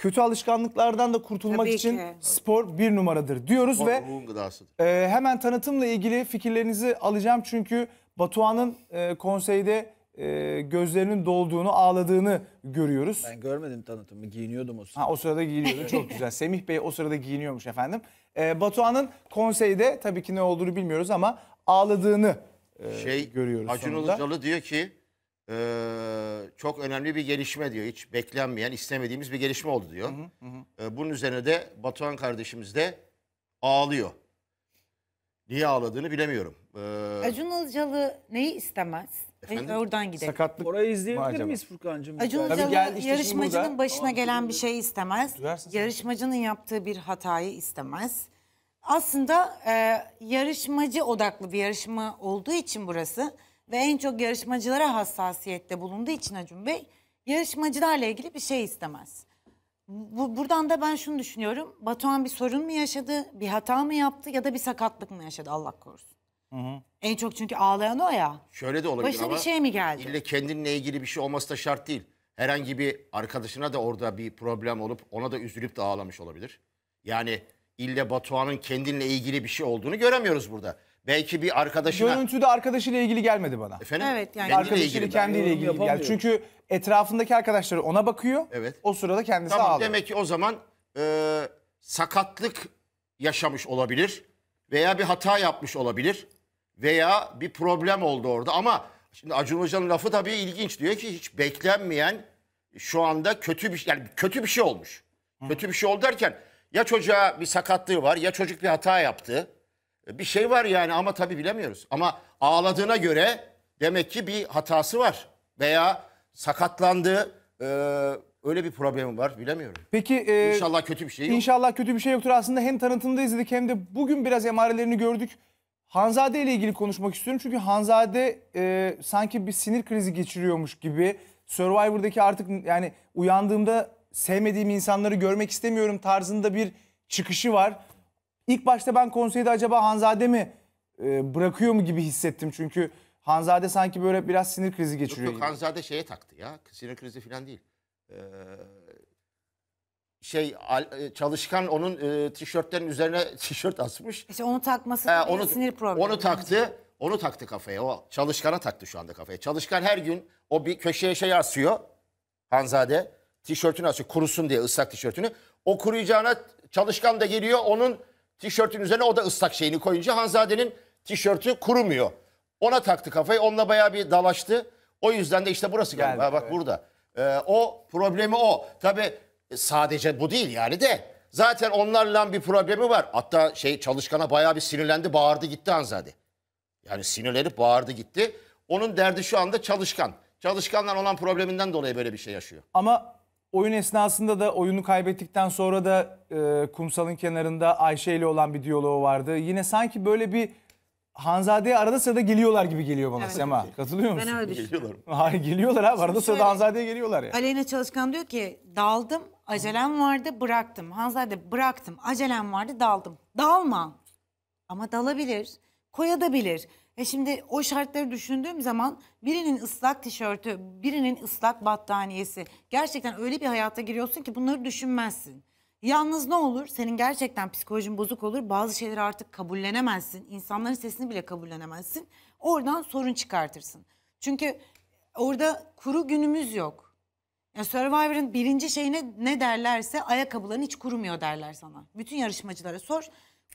kötü alışkanlıklardan da kurtulmak Tabii için ki. spor bir numaradır diyoruz spor, ve e, hemen tanıtımla ilgili fikirlerinizi alacağım çünkü Batuhan'ın e, konseyde e, gözlerinin dolduğunu, ağladığını görüyoruz. Ben görmedim tanıtımı, giyiniyordum o sırada. Ha, o sırada giyiniyordu, çok güzel. Semih Bey o sırada giyiniyormuş efendim. E, Batuhan'ın konseyde tabii ki ne olduğunu bilmiyoruz ama ağladığını e, şey, görüyoruz Acun sonunda. Ilıcalı diyor ki e, çok önemli bir gelişme diyor. Hiç beklenmeyen, istemediğimiz bir gelişme oldu diyor. Hı hı hı. E, bunun üzerine de Batuhan kardeşimiz de ağlıyor. Niye ağladığını bilemiyorum. E, Acun Ilıcalı neyi istemez? Efendim? oradan gidelim. Sakatlık Orayı mı izleyebilir acaba? miyiz Furkan'cığım? Acun Tabii Ilıcalı işte yarışmacının burada. başına gelen bir şey istemez. Yarışmacının yaptığı bir hatayı istemez. Aslında e, yarışmacı odaklı bir yarışma olduğu için burası ve en çok yarışmacılara hassasiyette bulunduğu için Acun Bey yarışmacılarla ilgili bir şey istemez. Bu, buradan da ben şunu düşünüyorum. Batuhan bir sorun mu yaşadı, bir hata mı yaptı ya da bir sakatlık mı yaşadı Allah korusun. Hı hı. En çok çünkü ağlayan o ya. Şöyle de olabilir Başına ama. bir şey mi geldi? İlle kendinle ilgili bir şey olması da şart değil. Herhangi bir arkadaşına da orada bir problem olup ona da üzülüp de ağlamış olabilir. Yani ille Batuhan'ın kendinle ilgili bir şey olduğunu göremiyoruz burada. Belki bir arkadaşına... Görüntüde arkadaşıyla ilgili gelmedi bana. Efendim? Evet yani. Arkadaşıyla ilgili kendiyle ilgili geldi. Çünkü etrafındaki arkadaşları ona bakıyor. Evet. O sırada kendisi Tamam ağlıyor. demek ki o zaman e, sakatlık yaşamış olabilir veya bir hata yapmış olabilir veya bir problem oldu orada ama şimdi Acun Hoca'nın lafı tabii ilginç diyor ki hiç beklenmeyen şu anda kötü bir şey- yani kötü bir şey olmuş. Kötü bir şey oldu derken ya çocuğa bir sakatlığı var ya çocuk bir hata yaptı e, bir şey var yani ama tabii bilemiyoruz. Ama ağladığına göre demek ki bir hatası var veya sakatlandı e, öyle bir problemi var bilemiyorum. Peki e, inşallah kötü bir şey yok. İnşallah kötü bir şey yoktur. Aslında hem tanıtımda izledik hem de bugün biraz emarelerini gördük. Hanzade ile ilgili konuşmak istiyorum. Çünkü Hanzade e, sanki bir sinir krizi geçiriyormuş gibi. Survivor'daki artık yani uyandığımda sevmediğim insanları görmek istemiyorum tarzında bir çıkışı var. İlk başta ben konseyde acaba Hanzade mi e, bırakıyor mu gibi hissettim. Çünkü Hanzade sanki böyle biraz sinir krizi geçiriyor. Yok, yok Hanzade şeye taktı ya. Sinir krizi falan değil. Ee, şey e, çalışkan onun e, tişörtlerin üzerine tişört asmış. E işte onu takması ee, onu, sinir problemi. Onu taktı. Onu taktı kafaya. O çalışkana taktı şu anda kafaya. Çalışkan her gün o bir köşeye şey asıyor. Hanzade tişörtünü asıyor. Kurusun diye ıslak tişörtünü. O kuruyacağına çalışkan da geliyor. Onun Tişörtün üzerine o da ıslak şeyini koyunca Hanzade'nin tişörtü kurumuyor. Ona taktı kafayı. Onunla bayağı bir dalaştı. O yüzden de işte burası galiba. Geldi, bak evet. burada. Ee, o problemi o. Tabii e, sadece bu değil yani de. Zaten onlarla bir problemi var. Hatta şey çalışkana bayağı bir sinirlendi, bağırdı gitti Hanzade. Yani sinirlenip bağırdı gitti. Onun derdi şu anda çalışkan. Çalışkanlar olan probleminden dolayı böyle bir şey yaşıyor. Ama oyun esnasında da oyunu kaybettikten sonra da e, kumsalın kenarında Ayşe ile olan bir diyaloğu vardı. Yine sanki böyle bir Hanzade'ye arada sırada geliyorlar gibi geliyor bana Evet. Sema. Katılıyor musun? Ben öyle düşünüyorum. Geliyorlar. Hayır geliyorlar abi. Arada sırada Hanzade'ye geliyorlar ya. Aleyna Çalışkan diyor ki daldım, acelem vardı, bıraktım. Hanzade bıraktım, acelem vardı, daldım. Dalma. Ama dalabilir, koyabilir. E şimdi o şartları düşündüğüm zaman birinin ıslak tişörtü, birinin ıslak battaniyesi. Gerçekten öyle bir hayata giriyorsun ki bunları düşünmezsin. Yalnız ne olur? Senin gerçekten psikolojin bozuk olur. Bazı şeyleri artık kabullenemezsin. İnsanların sesini bile kabullenemezsin. Oradan sorun çıkartırsın. Çünkü orada kuru günümüz yok. Yani Survivor'ın birinci şeyine ne derlerse ayakkabıların hiç kurumuyor derler sana. Bütün yarışmacılara sor.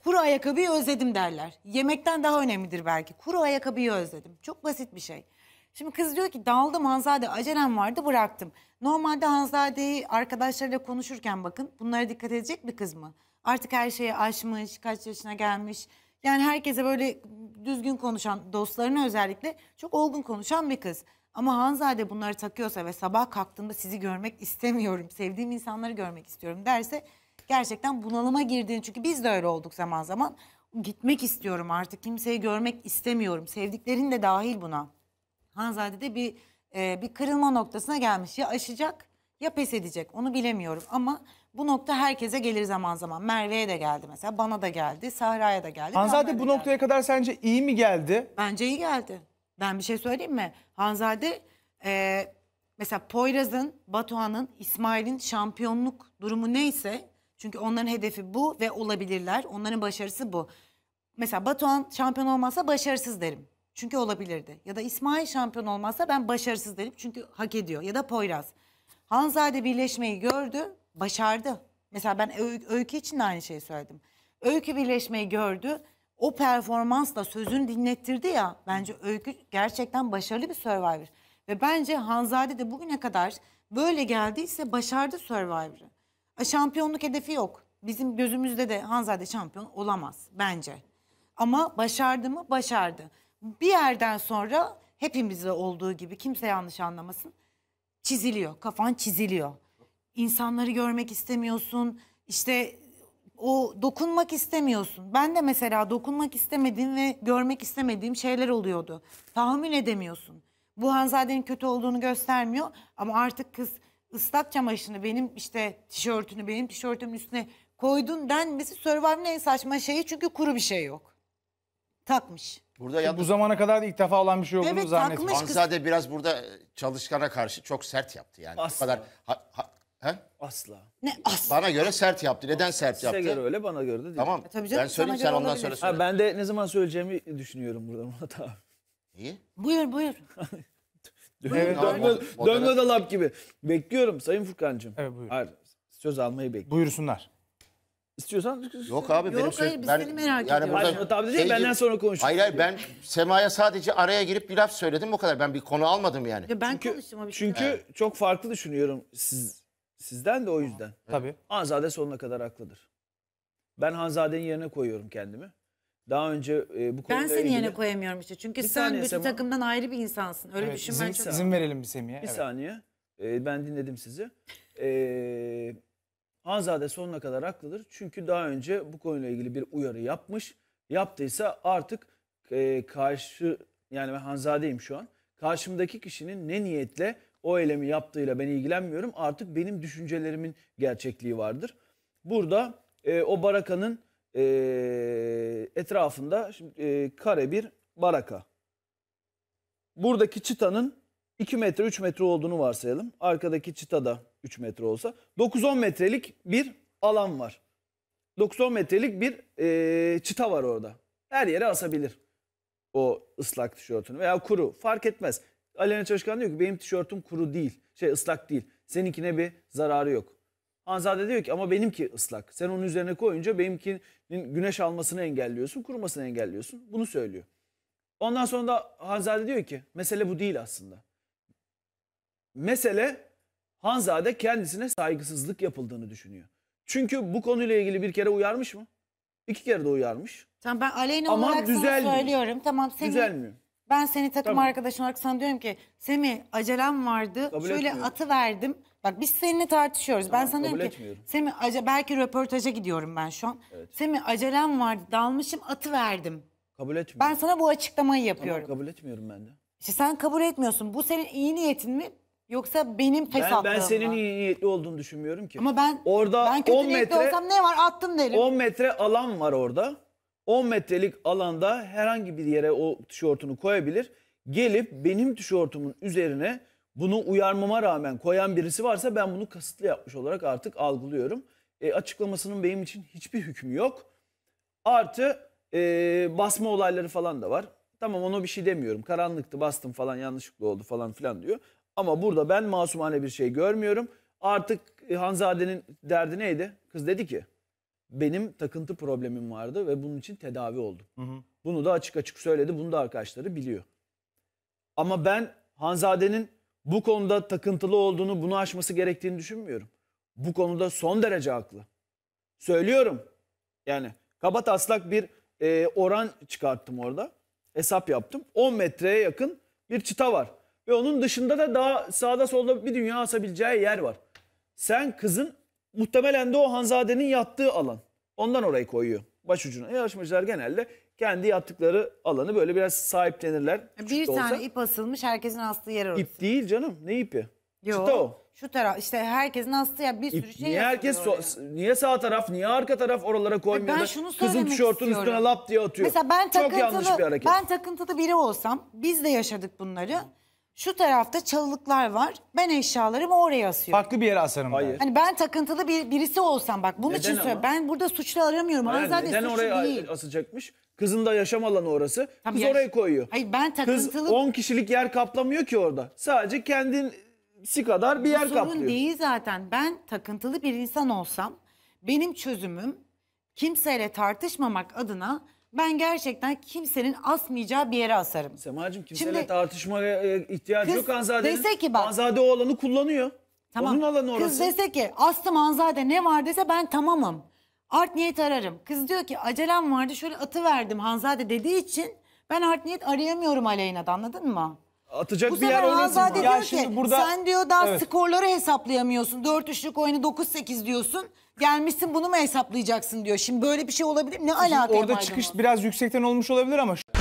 Kuru ayakkabıyı özledim derler. Yemekten daha önemlidir belki. Kuru ayakkabıyı özledim. Çok basit bir şey. Şimdi kız diyor ki daldım Hanzade acelem vardı bıraktım. Normalde Hanzade'yi arkadaşlarıyla konuşurken bakın bunlara dikkat edecek bir kız mı? Artık her şeyi aşmış, kaç yaşına gelmiş. Yani herkese böyle düzgün konuşan dostlarına özellikle çok olgun konuşan bir kız. Ama Hanzade bunları takıyorsa ve sabah kalktığımda sizi görmek istemiyorum, sevdiğim insanları görmek istiyorum derse gerçekten bunalıma girdiğini çünkü biz de öyle olduk zaman zaman. Gitmek istiyorum artık kimseyi görmek istemiyorum. Sevdiklerin de dahil buna. Hanzade de bir e, bir kırılma noktasına gelmiş. Ya aşacak ya pes edecek onu bilemiyorum ama bu nokta herkese gelir zaman zaman. Merve'ye de geldi mesela, bana da geldi, Sahra'ya da geldi. Hanzade bu noktaya geldi. kadar sence iyi mi geldi? Bence iyi geldi. Ben bir şey söyleyeyim mi? Hanzade e, mesela Poyraz'ın, Batuhan'ın, İsmail'in şampiyonluk durumu neyse çünkü onların hedefi bu ve olabilirler. Onların başarısı bu. Mesela Batuhan şampiyon olmazsa başarısız derim. Çünkü olabilirdi. Ya da İsmail şampiyon olmazsa ben başarısız derim. Çünkü hak ediyor. Ya da Poyraz. Hanzade birleşmeyi gördü, başardı. Mesela ben öy Öykü için de aynı şeyi söyledim. Öykü birleşmeyi gördü. O performansla sözünü dinlettirdi ya. Bence Öykü gerçekten başarılı bir Survivor. Ve bence Hanzade de bugüne kadar böyle geldiyse başardı Survivor'ı. Şampiyonluk hedefi yok. Bizim gözümüzde de Hanzade şampiyon olamaz bence. Ama başardı mı? Başardı. Bir yerden sonra hepimizde olduğu gibi kimse yanlış anlamasın. Çiziliyor, kafan çiziliyor. İnsanları görmek istemiyorsun. İşte o dokunmak istemiyorsun. Ben de mesela dokunmak istemediğim ve görmek istemediğim şeyler oluyordu. Tahmin edemiyorsun. Bu Hanzade'nin kötü olduğunu göstermiyor ama artık kız ıslak çamaşırını benim işte tişörtünü benim tişörtümün üstüne koydun denmesi Survivor'ın en saçma şeyi çünkü kuru bir şey yok. Takmış. Burada e, yalnız... Bu zamana kadar da ilk defa olan bir şey olduğunu evet, zannetmiyorum. Hanzade biraz burada e, çalışkana karşı çok sert yaptı yani. Asla. Bu kadar ha, ha, he? Asla. Ne asla? Bana göre sert yaptı. Neden asla. sert yaptı? Size göre öyle bana göre de değil. Tamam. E, tabii canım, ben söyleyeyim sen ondan sonra söyle. Ha, ben de ne zaman söyleyeceğimi düşünüyorum burada Murat abi. İyi. Buyur buyur. Evet, dönme, dönme dolap gibi. Bekliyorum Sayın Furkan'cığım. Evet buyurun. Hayır, söz almayı bekliyorum. Buyursunlar. İstiyorsan Yok abi Yok, hayır, söz- biz seni merak ediyoruz. burada Hayır, tabii değil, şey benden sonra konuşuruz. Hayır hayır ben Sema'ya sadece araya girip bir laf söyledim o kadar. Ben bir konu almadım yani. Ya ben konuştum abi. Şey çünkü çok farklı düşünüyorum siz sizden de o yüzden. Tabii. Hanzade sonuna kadar haklıdır. Ben Hanzade'nin yerine koyuyorum kendimi. Daha önce e, bu konuda Ben seni ilgili... yerine koyamıyorum işte. Çünkü bir sen bütün takımdan ayrı bir insansın. Öyle evet, düşünmen çok... İzin verelim bir Semih'e. Bir evet. saniye. E, ben dinledim sizi. E, Hanzade sonuna kadar haklıdır. Çünkü daha önce bu konuyla ilgili bir uyarı yapmış. Yaptıysa artık e, karşı yani ben Hanzade'yim şu an. Karşımdaki kişinin ne niyetle o eylemi yaptığıyla ben ilgilenmiyorum. Artık benim düşüncelerimin gerçekliği vardır. Burada e, o barakanın e, etrafında şimdi, e, kare bir baraka. Buradaki çıtanın 2 metre 3 metre olduğunu varsayalım. Arkadaki çıta da 3 metre olsa. 9-10 metrelik bir alan var. 9-10 metrelik bir e, çıta var orada. Her yere asabilir o ıslak tişörtünü veya kuru fark etmez. Alena Çalışkan diyor ki benim tişörtüm kuru değil, şey ıslak değil. Seninkine bir zararı yok. Hanzade diyor ki ama benimki ıslak. Sen onun üzerine koyunca benimkinin güneş almasını engelliyorsun, kurumasını engelliyorsun. Bunu söylüyor. Ondan sonra da Hanzade diyor ki mesele bu değil aslında. Mesele Hanzade kendisine saygısızlık yapıldığını düşünüyor. Çünkü bu konuyla ilgili bir kere uyarmış mı? İki kere de uyarmış. Tamam ben Aleyhine Ama olarak düzelmiyor. sana söylüyorum. Tamam Semih, Düzelmiyor. Ben seni takım Tamam. arkadaşın olarak sana diyorum ki Semih acelem vardı. Kabul Şöyle atı verdim. Bak biz seninle tartışıyoruz. Tamam, ben sana diyorum ki Semih ace belki röportaja gidiyorum ben şu an. Evet. Semih acelem vardı dalmışım atı verdim. Kabul etmiyorum. Ben sana bu açıklamayı yapıyorum. Tamam, kabul etmiyorum ben de. İşte sen kabul etmiyorsun. Bu senin iyi niyetin mi? Yoksa benim pes ben, ben senin iyi niyetli olduğunu düşünmüyorum ki. Ama ben orada ben kötü 10 metre olsam ne var attım derim. 10 metre alan var orada. 10 metrelik alanda herhangi bir yere o tişörtünü koyabilir. Gelip benim tişörtümün üzerine bunu uyarmama rağmen koyan birisi varsa ben bunu kasıtlı yapmış olarak artık algılıyorum. E, açıklamasının benim için hiçbir hükmü yok. Artı e, basma olayları falan da var. Tamam ona bir şey demiyorum. Karanlıktı bastım falan yanlışlıkla oldu falan filan diyor. Ama burada ben masumane bir şey görmüyorum. Artık e, Hanzade'nin derdi neydi? Kız dedi ki benim takıntı problemim vardı ve bunun için tedavi oldum. Hı hı. Bunu da açık açık söyledi. Bunu da arkadaşları biliyor. Ama ben Hanzade'nin bu konuda takıntılı olduğunu, bunu aşması gerektiğini düşünmüyorum. Bu konuda son derece haklı. Söylüyorum. Yani kaba taslak bir e, oran çıkarttım orada. Hesap yaptım. 10 metreye yakın bir çıta var. Ve onun dışında da daha sağda solda bir dünya asabileceği yer var. Sen kızın muhtemelen de o Hanzade'nin yattığı alan. Ondan orayı koyuyor başucuna. E, yarışmacılar genelde kendi yattıkları alanı böyle biraz sahiplenirler. Bir Çıktı tane olsa. ip asılmış herkesin astığı yer orası. İp değil canım. Ne ipi? Yo. o. Şu taraf işte herkesin astığı ya bir sürü İp- şey niye herkes so- niye sağ taraf niye arka taraf oralara koymuyor? ben şunu Kızın söylemek tişörtün üstüne lap diye atıyor. Mesela ben Çok takıntılı, yanlış bir hareket. ben takıntılı biri olsam biz de yaşadık bunları. Şu tarafta çalılıklar var. Ben eşyalarımı oraya asıyorum. Farklı bir yere asarım Hayır. Hani ben takıntılı bir birisi olsam bak bunun Neden için ama? söylüyorum. Ben burada suçlu aramıyorum. Hayır, Hayır, zaten neden suçlu oraya değil. asacakmış? Kızın da yaşam alanı orası. Tabii Kız yaş- oraya koyuyor. Hayır ben Kız takıntılı 10 kişilik yer kaplamıyor ki orada. Sadece kendin si kadar bir yer kaplıyor. sorun değil zaten. Ben takıntılı bir insan olsam benim çözümüm kimseyle tartışmamak adına ben gerçekten kimsenin asmayacağı bir yere asarım. Semacığım kimseyle tartışmaya e, ihtiyacı yok Anzade'nin. Dese ki bak. Anzade o alanı kullanıyor. Tamam. Onun alanı orası. Kız dese ki astım Anzade ne var dese ben tamamım. Art niyet ararım. Kız diyor ki acelem vardı şöyle atı verdim Hanzade dediği için ben art niyet arayamıyorum Aleyna'da anladın mı? Atacak Bu bir yer sefer olursa Hanzade Ya ki şimdi burada sen diyor daha Evet. skorları hesaplayamıyorsun. 4-3'lük oyunu 9-8 diyorsun. Gelmişsin bunu mu hesaplayacaksın diyor. Şimdi böyle bir şey olabilir mi? Ne alaka? orada çıkış biraz yüksekten olmuş olabilir ama